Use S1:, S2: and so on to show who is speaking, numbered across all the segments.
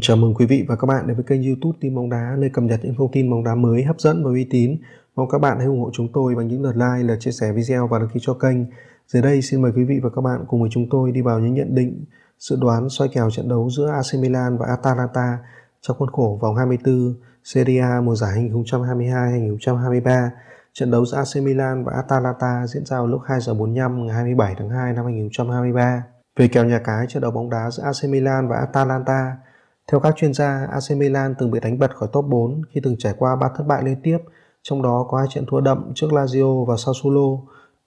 S1: Chào mừng quý vị và các bạn đến với kênh youtube tin bóng đá nơi cập nhật những thông tin bóng đá mới hấp dẫn và uy tín. Mong các bạn hãy ủng hộ chúng tôi bằng những lượt like, lượt chia sẻ video và đăng ký cho kênh. Dưới đây xin mời quý vị và các bạn cùng với chúng tôi đi vào những nhận định, dự đoán soi kèo trận đấu giữa AC Milan và Atalanta trong khuôn khổ vòng 24 Serie A mùa giải 2022-2023. Trận đấu giữa AC Milan và Atalanta diễn ra vào lúc 2 giờ 45 ngày 27 tháng 2 năm 2023. Về kèo nhà cái trận đấu bóng đá giữa AC Milan và Atalanta, theo các chuyên gia, AC Milan từng bị đánh bật khỏi top 4 khi từng trải qua 3 thất bại liên tiếp, trong đó có hai trận thua đậm trước Lazio và Sassuolo.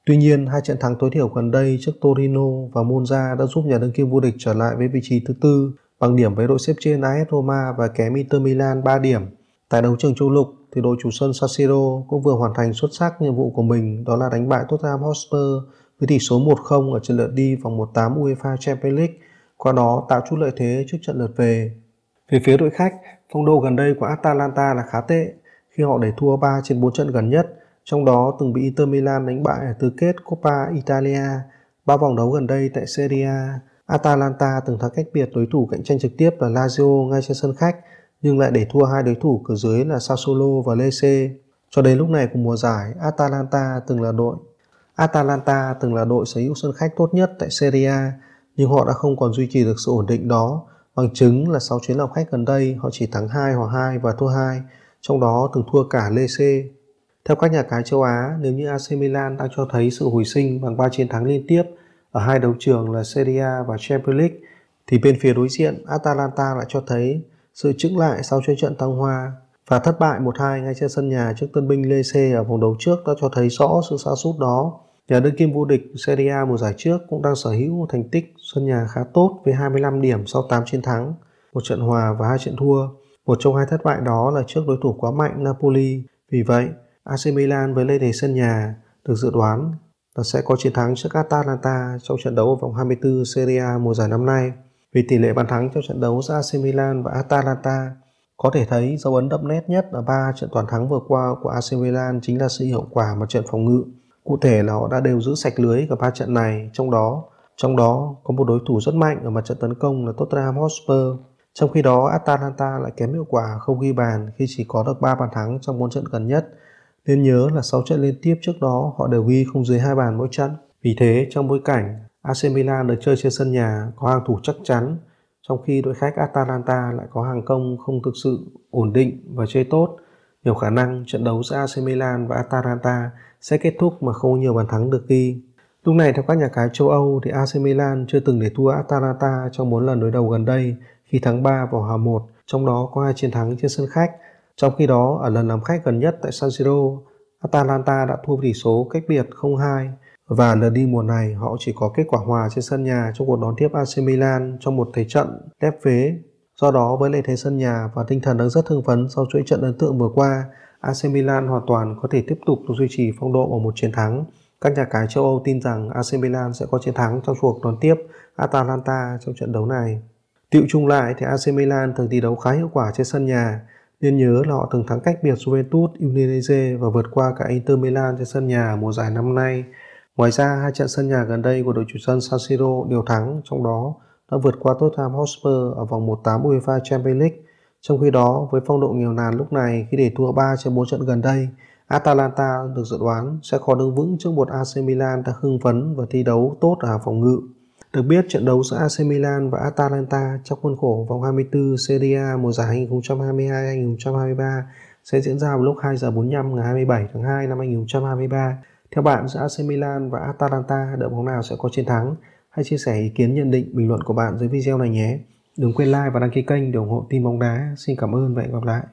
S1: Tuy nhiên, hai trận thắng tối thiểu gần đây trước Torino và Monza đã giúp nhà đương kim vô địch trở lại với vị trí thứ tư bằng điểm với đội xếp trên AS Roma và kém Inter Milan 3 điểm. Tại đấu trường châu lục thì đội chủ sân San cũng vừa hoàn thành xuất sắc nhiệm vụ của mình đó là đánh bại Tottenham Hotspur với tỷ số 1-0 ở trận lượt đi vòng 1/8 UEFA Champions League, qua đó tạo chút lợi thế trước trận lượt về. Về phía đội khách, phong độ gần đây của Atalanta là khá tệ khi họ để thua 3 trên 4 trận gần nhất, trong đó từng bị Inter Milan đánh bại ở tứ kết Coppa Italia. Ba vòng đấu gần đây tại Serie A, Atalanta từng thắng cách biệt đối thủ cạnh tranh trực tiếp là Lazio ngay trên sân khách, nhưng lại để thua hai đối thủ cửa dưới là Sassuolo và Lecce. Cho đến lúc này của mùa giải, Atalanta từng là đội Atalanta từng là đội sở hữu sân khách tốt nhất tại Serie A, nhưng họ đã không còn duy trì được sự ổn định đó Bằng chứng là 6 chuyến làm khách gần đây họ chỉ thắng 2 hoặc 2 và thua 2, trong đó từng thua cả Lê C. Theo các nhà cái châu Á, nếu như AC Milan đang cho thấy sự hồi sinh bằng 3 chiến thắng liên tiếp ở hai đấu trường là Serie A và Champions League, thì bên phía đối diện Atalanta lại cho thấy sự chững lại sau chuỗi trận tăng hoa và thất bại 1-2 ngay trên sân nhà trước tân binh Lê C ở vòng đấu trước đã cho thấy rõ sự sa sút đó Nhà đương kim vô địch Serie A mùa giải trước cũng đang sở hữu một thành tích sân nhà khá tốt với 25 điểm sau 8 chiến thắng, một trận hòa và hai trận thua. Một trong hai thất bại đó là trước đối thủ quá mạnh Napoli. Vì vậy, AC Milan với lê đề sân nhà được dự đoán là sẽ có chiến thắng trước Atalanta trong trận đấu ở vòng 24 Serie A mùa giải năm nay. Vì tỷ lệ bàn thắng trong trận đấu giữa AC Milan và Atalanta có thể thấy dấu ấn đậm nét nhất ở ba trận toàn thắng vừa qua của AC Milan chính là sự hiệu quả mặt trận phòng ngự Cụ thể là họ đã đều giữ sạch lưới cả ba trận này, trong đó trong đó có một đối thủ rất mạnh ở mặt trận tấn công là Tottenham Hotspur. Trong khi đó, Atalanta lại kém hiệu quả không ghi bàn khi chỉ có được 3 bàn thắng trong bốn trận gần nhất. Nên nhớ là 6 trận liên tiếp trước đó họ đều ghi không dưới hai bàn mỗi trận. Vì thế, trong bối cảnh AC Milan được chơi trên sân nhà có hàng thủ chắc chắn, trong khi đội khách Atalanta lại có hàng công không thực sự ổn định và chơi tốt, nhiều khả năng trận đấu giữa AC Milan và Atalanta sẽ kết thúc mà không nhiều bàn thắng được ghi. Lúc này theo các nhà cái châu Âu thì AC Milan chưa từng để thua Atalanta trong 4 lần đối đầu gần đây khi thắng 3 và hòa 1, trong đó có hai chiến thắng trên sân khách. Trong khi đó, ở lần làm khách gần nhất tại San Siro, Atalanta đã thua tỷ số cách biệt 0-2 và lần đi mùa này họ chỉ có kết quả hòa trên sân nhà trong cuộc đón tiếp AC Milan trong một thế trận đép phế Do đó với lợi thế sân nhà và tinh thần đang rất hưng phấn sau chuỗi trận ấn tượng vừa qua, AC Milan hoàn toàn có thể tiếp tục duy trì phong độ ở một chiến thắng. Các nhà cái châu Âu tin rằng AC Milan sẽ có chiến thắng trong cuộc đón tiếp Atalanta trong trận đấu này. Tiệu chung lại thì AC Milan thường thi đấu khá hiệu quả trên sân nhà. Nên nhớ là họ từng thắng cách biệt Juventus, Udinese và vượt qua cả Inter Milan trên sân nhà mùa giải năm nay. Ngoài ra, hai trận sân nhà gần đây của đội chủ sân San Siro đều thắng, trong đó đã vượt qua Tottenham Hotspur ở vòng 1/8 UEFA Champions League. Trong khi đó, với phong độ nghèo nàn lúc này khi để thua 3 trên 4 trận gần đây, Atalanta được dự đoán sẽ khó đứng vững trước một AC Milan đã hưng phấn và thi đấu tốt ở phòng ngự. Được biết, trận đấu giữa AC Milan và Atalanta trong khuôn khổ vòng 24 Serie A mùa giải 2022-2023 sẽ diễn ra vào lúc 2 giờ 45 ngày 27 tháng 2 năm 2023. Theo bạn, giữa AC Milan và Atalanta, đội bóng nào sẽ có chiến thắng? Hãy chia sẻ ý kiến, nhận định, bình luận của bạn dưới video này nhé. Đừng quên like và đăng ký kênh để ủng hộ team bóng đá. Xin cảm ơn và hẹn gặp lại.